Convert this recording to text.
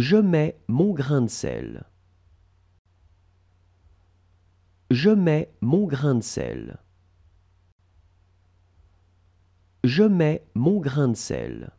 Je mets mon grain de sel. Je mets mon grain de sel. Je mets mon grain de sel.